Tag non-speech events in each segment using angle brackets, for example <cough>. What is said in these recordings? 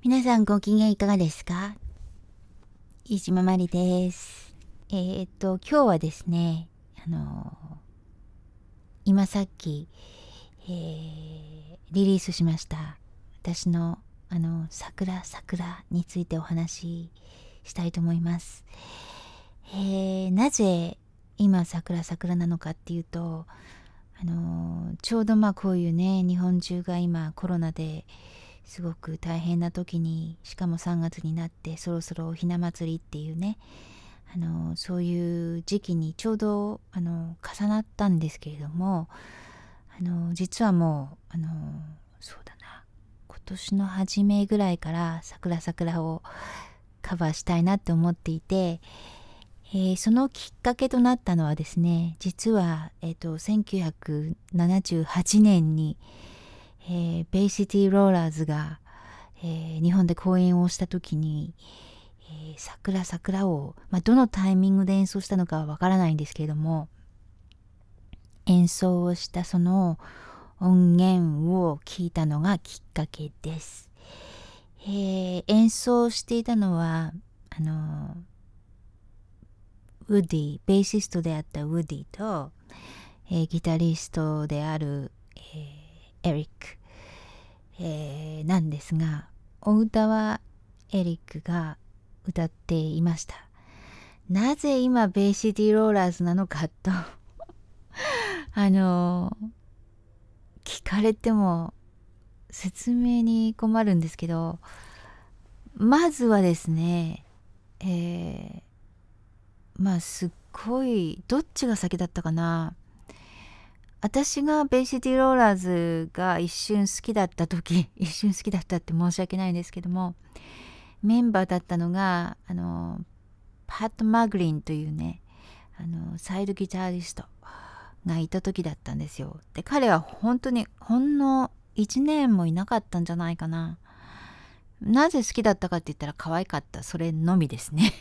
皆さんご機嫌いかがですか飯島まりです。えー、っと、今日はですね、あのー、今さっき、えー、リリースしました。私の、あの、桜桜についてお話ししたいと思います。えなぜ今桜桜なのかっていうと、あのちょうどまあこういうね、日本中が今コロナで、すごく大変な時にしかも3月になってそろそろひな祭りっていうねあのそういう時期にちょうどあの重なったんですけれどもあの実はもうあのそうだな今年の初めぐらいから「桜桜」をカバーしたいなって思っていて、えー、そのきっかけとなったのはですね実は、えーと1978年に「えー、ベイシティローラーズが、えー、日本で公演をした時に「えー、桜桜を」まあ、どのタイミングで演奏したのかはわからないんですけれども演奏をしたその音源を聞いたのがきっかけです。えー、演奏していたのはあのウッディベーシストであったウッディと、えー、ギタリストである、えーエリック、えー、なんですがお歌はエリックが歌っていましたなぜ今ベイシティローラーズなのかと <laughs> あの聞かれても説明に困るんですけどまずはですねえー、まあすっごいどっちが先だったかな私がベイシティローラーズが一瞬好きだった時 <laughs> 一瞬好きだったって申し訳ないんですけどもメンバーだったのがあのパット・マグリンというねあのサイドギタリストがいた時だったんですよ。で彼は本当にほんの1年もいなかったんじゃないかな。なぜ好きだったかって言ったら可愛かったそれのみですね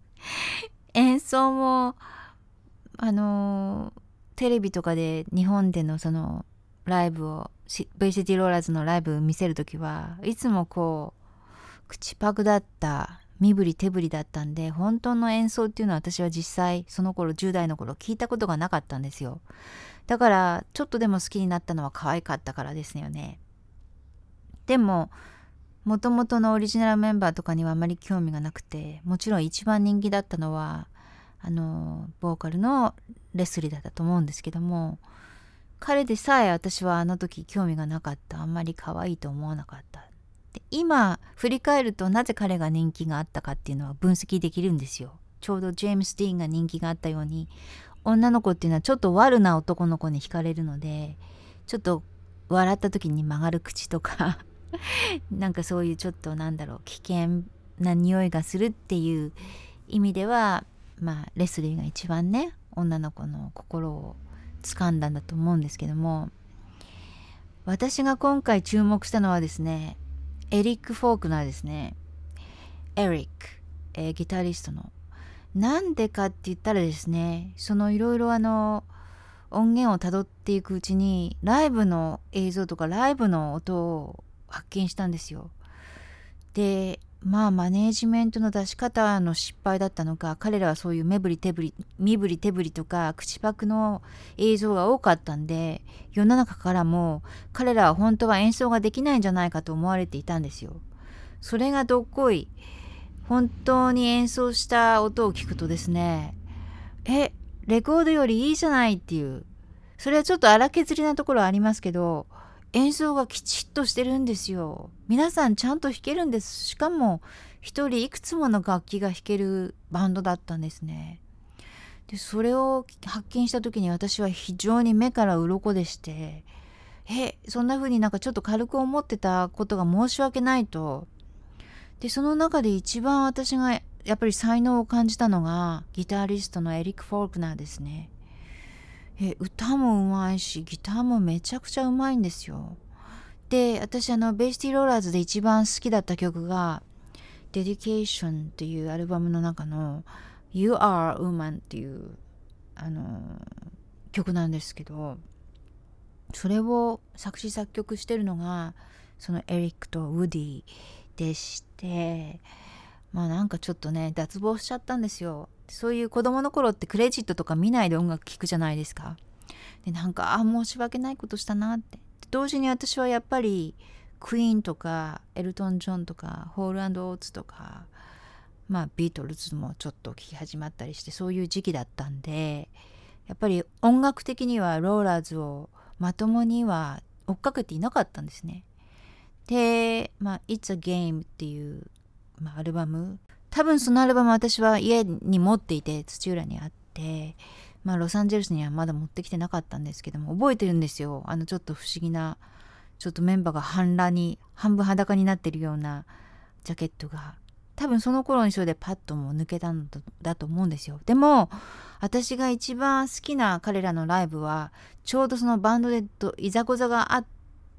<laughs> 演奏もあのテレビとかで日本でのそのライブを VCT ローラーズのライブ見せる時はいつもこう口パクだった身振り手振りだったんで本当の演奏っていうのは私は実際その頃10代の頃聞いたことがなかったんですよだからちょっとでも好きになったのは可愛かったからですよねでももともとのオリジナルメンバーとかにはあまり興味がなくてもちろん一番人気だったのはあのボーカルのレスリーだったと思うんですけども彼でさえ私はあの時興味がなかったあんまり可愛いと思わなかったで今振り返るとなぜ彼が人気があったかっていうのは分析できるんですよちょうどジェームス・ディーンが人気があったように女の子っていうのはちょっと悪な男の子に惹かれるのでちょっと笑った時に曲がる口とか <laughs> なんかそういうちょっとなんだろう危険な匂いがするっていう意味ではまあ、レスリーが一番ね女の子の心を掴んだんだと思うんですけども私が今回注目したのはですねエリック・フォークナーですねエリック、えー、ギタリストのなんでかって言ったらですねそのいろいろあの音源をたどっていくうちにライブの映像とかライブの音を発見したんですよでまあマネージメントの出し方の失敗だったのか彼らはそういう目振り手振り身振り手振りとか口パクの映像が多かったんで世の中からも彼らは本当は演奏ができないんじゃないかと思われていたんですよ。それがどっこい本当に演奏した音を聞くとですねえレコードよりいいじゃないっていうそれはちょっと荒削りなところはありますけど演奏がきちっとしてるんですよ。皆さんちゃんと弾けるんです。しかも一人いくつもの楽器が弾けるバンドだったんですね。でそれを発見した時に私は非常に目から鱗でしてえそんな風になんかちょっと軽く思ってたことが申し訳ないと。でその中で一番私がやっぱり才能を感じたのがギタリストのエリック・フォルクナーですね。え歌もうまいしギターもめちゃくちゃうまいんですよで私あのベイシティローラーズで一番好きだった曲が「Dedication」っていうアルバムの中の「You Are Woman」っていうあの曲なんですけどそれを作詞作曲してるのがそのエリックとウディでしてまあなんかちょっとね脱帽しちゃったんですよそういう子供の頃ってクレジットとか見ないで音楽聴くじゃないですか。でなんかあ申し訳ないことしたなって同時に私はやっぱりクイーンとかエルトン・ジョンとかホールオーツとか、まあ、ビートルズもちょっと聴き始まったりしてそういう時期だったんでやっぱり音楽的にはローラーズをまともには追っかけていなかったんですね。で、まあ、It's a Game っていう、まあ、アルバム多分そのアルバム私は家に持っていて土浦にあってまあロサンゼルスにはまだ持ってきてなかったんですけども覚えてるんですよあのちょっと不思議なちょっとメンバーが半裸に半分裸になってるようなジャケットが多分その頃にそれでパッともう抜けたんだと思うんですよでも私が一番好きな彼らのライブはちょうどそのバンドでいざこざがあっ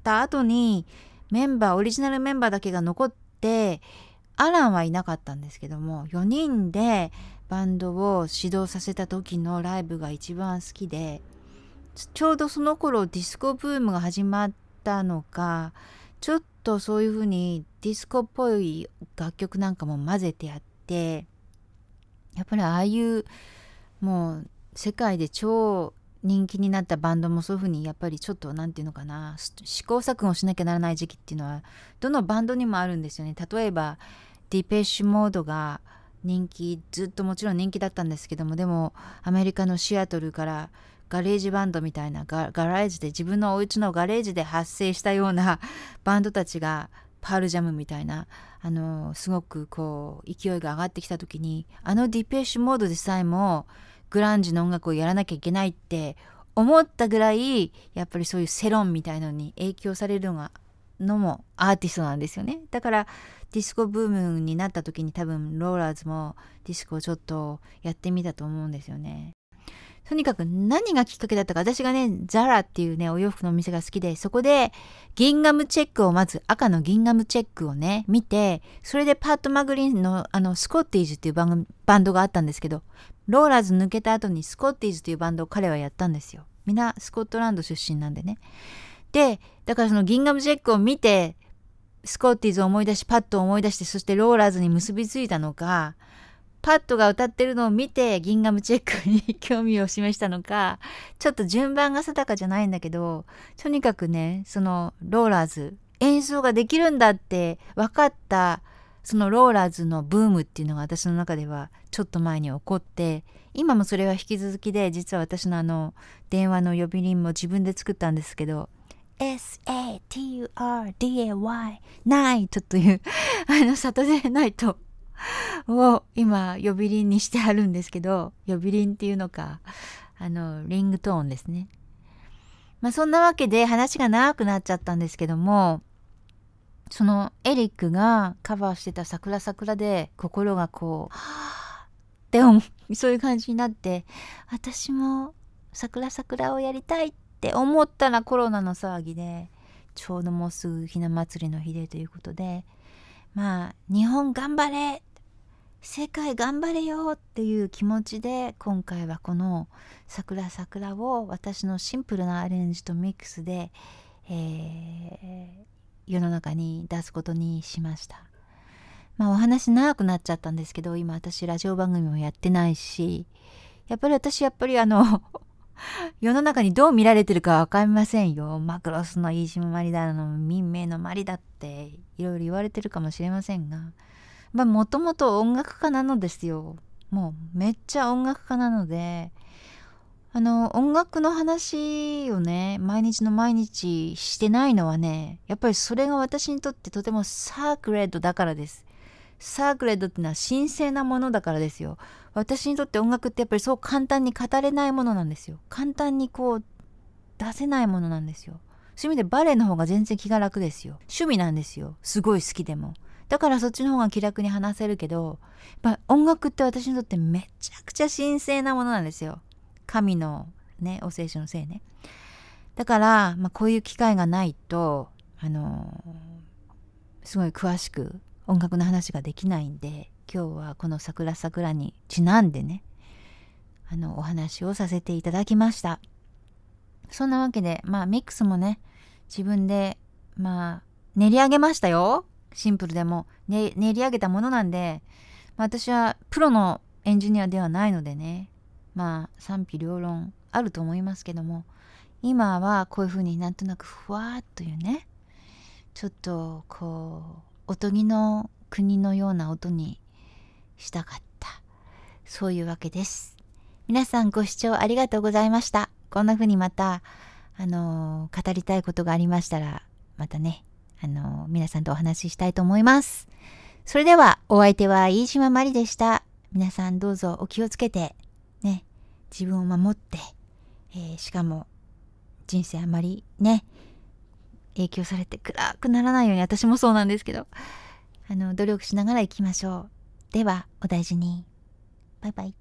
た後にメンバーオリジナルメンバーだけが残ってアランはいなかったんですけども4人でバンドを指導させた時のライブが一番好きでちょうどその頃ディスコブームが始まったのかちょっとそういう風にディスコっぽい楽曲なんかも混ぜてやってやっぱりああいうもう世界で超人気になったバンドもそういうふうにやっぱりちょっと何て言うのかな試行錯誤しなきゃならない時期っていうのはどのバンドにもあるんですよね例えばディペッシュモードが人気ずっともちろん人気だったんですけどもでもアメリカのシアトルからガレージバンドみたいなガレージで自分のお家のガレージで発生したようなバンドたちがパールジャムみたいなあのすごくこう勢いが上がってきた時にあのディペッシュモードでさえもグランジの音楽をやらなきゃいけないって思ったぐらいやっぱりそういう世論みたいのに影響されるのがのもアーティストなんですよねだからディスコブームになった時に多分ローラーズもディスコをちょっとやってみたと思うんですよねとにかく何がきっかけだったか私がねザラっていうねお洋服のお店が好きでそこでギンガムチェックをまず赤のギンガムチェックをね見てそれでパート・マグリンのあのスコッティージュっていうバンドがあったんですけどローラーズ抜けた後にスコッティーズというバンドを彼はやったんですよ。みんなスコットランド出身なんでね。で、だからそのギンガムジェックを見て、スコッティーズを思い出し、パッと思い出して、そしてローラーズに結びついたのか、パッドが歌ってるのを見てギンガムチェックに興味を示したのかちょっと順番が定かじゃないんだけどとにかくねそのローラーズ演奏ができるんだって分かったそのローラーズのブームっていうのが私の中ではちょっと前に起こって今もそれは引き続きで実は私のあの電話の呼び鈴も自分で作ったんですけど SATURDAY ナイトという <laughs> あのサタデーナイトを今呼び鈴にしてあるんですけど呼び鈴っていうのかあのリングトーンですね。まあそんなわけで話が長くなっちゃったんですけどもそのエリックがカバーしてた「桜桜」で心がこう「はあ」ってそういう感じになって私も「桜桜」をやりたいって思ったらコロナの騒ぎでちょうどもうすぐひな祭りの日でということでまあ日本頑張れ世界頑張れよっていう気持ちで今回はこの「桜桜」を私のシンプルなアレンジとミックスで、えー、世の中に出すことにしました。まあお話長くなっちゃったんですけど今私ラジオ番組もやってないしやっぱり私やっぱりあの <laughs> 世の中にどう見られてるか分かりませんよマクロスの飯島マリだの民命のマリだっていろいろ言われてるかもしれませんがまもともと音楽家なのですよもうめっちゃ音楽家なのであの、音楽の話をね、毎日の毎日してないのはね、やっぱりそれが私にとってとてもサークレッドだからです。サークレッドってのは神聖なものだからですよ。私にとって音楽ってやっぱりそう簡単に語れないものなんですよ。簡単にこう、出せないものなんですよ。そういう意味でバレエの方が全然気が楽ですよ。趣味なんですよ。すごい好きでも。だからそっちの方が気楽に話せるけど、やっぱ音楽って私にとってめちゃくちゃ神聖なものなんですよ。神のねお聖書のせいねだから、まあ、こういう機会がないとあのすごい詳しく音楽の話ができないんで今日はこの「桜桜」にちなんでねあのお話をさせていただきましたそんなわけでまあミックスもね自分でまあ練り上げましたよシンプルでも、ね、練り上げたものなんで、まあ、私はプロのエンジニアではないのでねまあ賛否両論あると思いますけども今はこういうふうになんとなくふわっというねちょっとこうおとぎの国のような音にしたかったそういうわけです皆さんご視聴ありがとうございましたこんなふうにまたあの語りたいことがありましたらまたねあの皆さんとお話ししたいと思いますそれではお相手は飯島まりでした皆さんどうぞお気をつけてね自分を守って、えー、しかも人生あまりね影響されて暗くならないように私もそうなんですけどあの努力しながら行きましょうではお大事にバイバイ